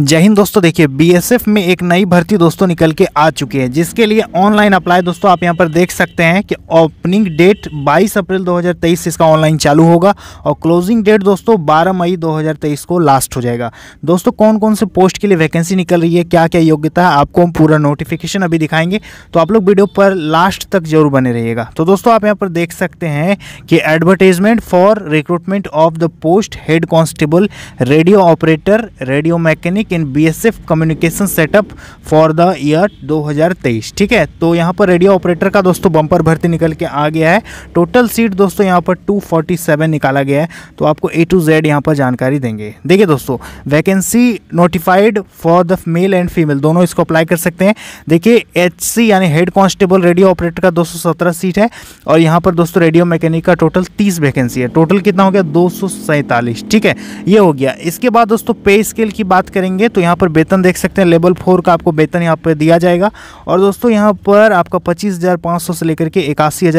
जय हिंद दोस्तों देखिए बीएसएफ में एक नई भर्ती दोस्तों निकल के आ चुकी है जिसके लिए ऑनलाइन अप्लाई दोस्तों आप यहां पर देख सकते हैं कि ओपनिंग डेट 22 अप्रैल 2023 इसका ऑनलाइन चालू होगा और क्लोजिंग डेट दोस्तों 12 मई 2023 को लास्ट हो जाएगा दोस्तों कौन कौन से पोस्ट के लिए वैकेंसी निकल रही है क्या क्या योग्यता है आपको हम पूरा नोटिफिकेशन अभी दिखाएंगे तो आप लोग वीडियो पर लास्ट तक जरूर बने रहिएगा तो दोस्तों आप यहाँ पर देख सकते हैं कि advertisement for recruitment of the post head constable radio operator radio mechanic tech in BSF communication setup for the year 2023 ठीक है तो यहाँ पर रेडियो ऑपरेटर का दोस्तों बम्पर भर्ती निकल के आ गया है टोटल सीट दोस्तों यहाँ पर 247 निकाला गया है तो आपको ए टू जेड यहाँ पर जानकारी देंगे देखिए दोस्तों vacancy notified for the male and female दोनों इसको अप्लाई कर सकते हैं देखिए एच यानी हेड कॉन्स्टेबल रेडियो ऑपरेटर का सत्रह सीट है और यहाँ पर दोस्तों रेडियो मैकेनिक का टोटल तीस वैकेंसी है टोटल कितना हो गया दो ठीक है ये हो गया इसके बाद दोस्तों पे स्केल की बात करेंगे करेंगे तो यहाँ पर वेतन देख सकते हैं लेवल फोर का आपको वेतन यहाँ पर दिया जाएगा और दोस्तों यहाँ पर आपका पच्चीस से लेकर के इक्यासी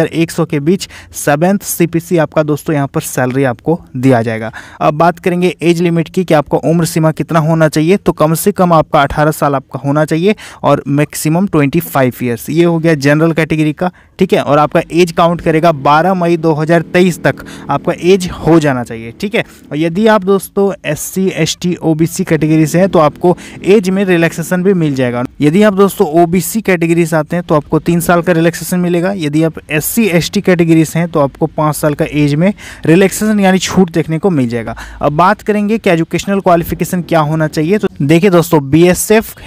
के बीच सेवेंथ सी आपका दोस्तों यहाँ पर सैलरी आपको दिया जाएगा अब बात करेंगे एज लिमिट की कि आपका उम्र सीमा कितना होना चाहिए तो कम से कम आपका अठारह साल आपका होना चाहिए और मैक्सिमम ट्वेंटी फाइव ये हो गया जनरल कैटेगरी का ठीक है और आपका एज काउंट करेगा 12 मई 2023 तक आपका एज हो जाना चाहिए ठीक है और यदि आप दोस्तों S C S T O B C category से हैं हैं तो आपको एज में रिलैक्सेशन भी मिल जाएगा यदि आप दोस्तों ओ कैटेगरी से आते हैं तो आपको तीन साल का रिलैक्सेशन मिलेगा यदि आप S C S T category से हैं तो आपको पाँच साल का एज में रिलैक्सेशन यानी छूट देखने को मिल जाएगा अब बात करेंगे कि एजुकेशनल क्वालिफिकेशन क्या होना चाहिए तो देखिए दोस्तों बी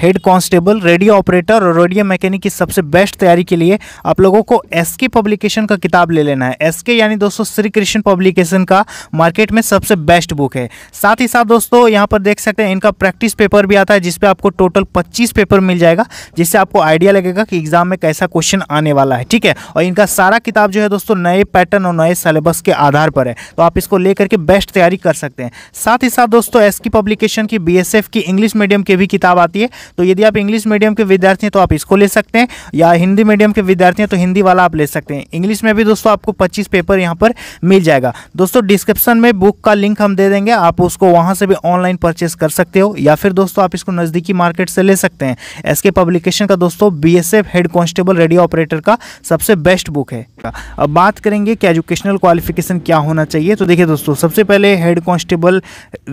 हेड कांस्टेबल रेडियो ऑपरेटर और रेडियो मैकेनिक की सबसे बेस्ट तैयारी के लिए आप लोगों को एस पब्लिकेशन का किताब ले लेना है एस यानी दोस्तों श्री कृष्ण पब्लिकेशन का मार्केट में सबसे बेस्ट बुक है साथ ही साथ दोस्तों यहाँ पर देख सकते हैं इनका प्रैक्टिस पच्चीस पेपर भी आता है जिसपे आपको टोटल पच्चीस पेपर मिल जाएगा जिससे आपको आइडिया लगेगा कि एग्जाम में कैसा क्वेश्चन आने वाला है ठीक है और इनका सारा किताब जो है दोस्तों नए पैटर्न और नए सिलेबस के आधार पर है तो आप इसको लेकर के बेस्ट तैयारी कर सकते हैं साथ ही साथ दोस्तों एस की पब्लिकेशन की बी की इंग्लिश मीडियम की भी किताब आती है तो यदि आप इंग्लिश मीडियम के विद्यार्थी हैं तो आप इसको ले सकते हैं या हिंदी मीडियम के विद्यार्थी हैं तो हिंदी वाला आप ले सकते हैं इंग्लिश में भी दोस्तों आपको पच्चीस पेपर यहाँ पर मिल जाएगा दोस्तों डिस्क्रिप्शन में बुक का लिंक हम दे देंगे आप उसको वहाँ से भी ऑनलाइन परचेस कर सकते हो या या फिर दोस्तों आप इसको नज़दीकी मार्केट से ले सकते हैं एसके पब्लिकेशन का दोस्तों बी हेड कॉन्स्टेबल रेडियो ऑपरेटर का सबसे बेस्ट बुक है अब बात करेंगे कि एजुकेशनल क्वालिफिकेशन क्या होना चाहिए तो देखिए दोस्तों सबसे पहले हेड कॉन्स्टेबल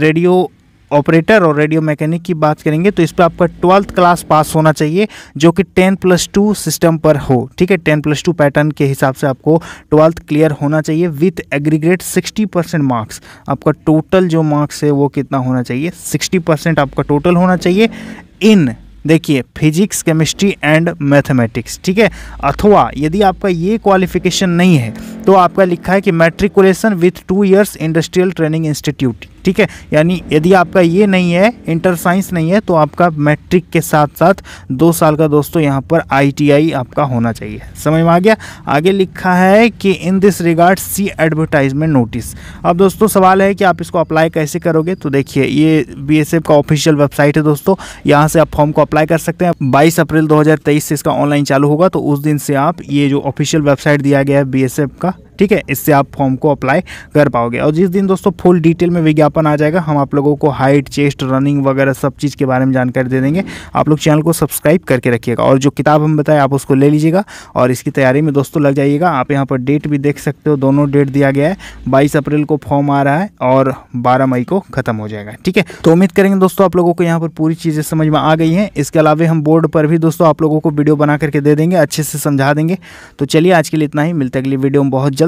रेडियो ऑपरेटर और रेडियो मैकेनिक की बात करेंगे तो इस पर आपका ट्वेल्थ क्लास पास होना चाहिए जो कि टेन प्लस टू सिस्टम पर हो ठीक है टेन प्लस टू पैटर्न के हिसाब से आपको ट्वेल्थ क्लियर होना चाहिए with aggregate sixty percent marks आपका टोटल जो मार्क्स है वो कितना होना चाहिए सिक्सटी परसेंट आपका टोटल होना चाहिए इन देखिए फिजिक्स केमिस्ट्री एंड मैथमेटिक्स ठीक है अथवा यदि आपका ये क्वालिफिकेशन नहीं है तो आपका लिखा है कि matriculation with two years industrial training institute ठीक है यानी यदि आपका ये नहीं है इंटर साइंस नहीं है तो आपका मैट्रिक के साथ साथ दो साल का दोस्तों यहाँ पर आईटीआई आपका होना चाहिए समझ में आ गया आगे लिखा है कि in this regard see advertisement notice अब दोस्तों सवाल है कि आप इसको अप्लाई कैसे करोगे तो देखिए ये बी का ऑफिशियल वेबसाइट है दोस्तों यहाँ से आप फॉर्म को अप्लाई कर सकते हैं बाईस अप्रैल दो से इसका ऑनलाइन चालू होगा तो उस दिन से आप ये जो ऑफिशियल वेबसाइट दिया गया है बी का ठीक है इससे आप फॉर्म को अप्लाई कर पाओगे और जिस दिन दोस्तों फुल डिटेल में विज्ञापन आ जाएगा हम आप लोगों को हाइट चेस्ट रनिंग वगैरह सब चीज़ के बारे में जानकारी दे देंगे आप लोग चैनल को सब्सक्राइब करके रखिएगा और जो किताब हम बताएं आप उसको ले लीजिएगा और इसकी तैयारी में दोस्तों लग जाइएगा आप यहाँ पर डेट भी देख सकते हो दोनों डेट दिया गया है बाईस अप्रैल को फॉर्म आ रहा है और बारह मई को खत्म हो जाएगा ठीक है तो उम्मीद करेंगे दोस्तों आप लोगों को यहाँ पर पूरी चीज़ें समझ में आ गई हैं इसके अलावा हम बोर्ड पर भी दोस्तों आप लोगों को वीडियो बना करके दे देंगे अच्छे से समझा देंगे तो चलिए आज के लिए इतना ही मिलते अगली वीडियो में बहुत जल्द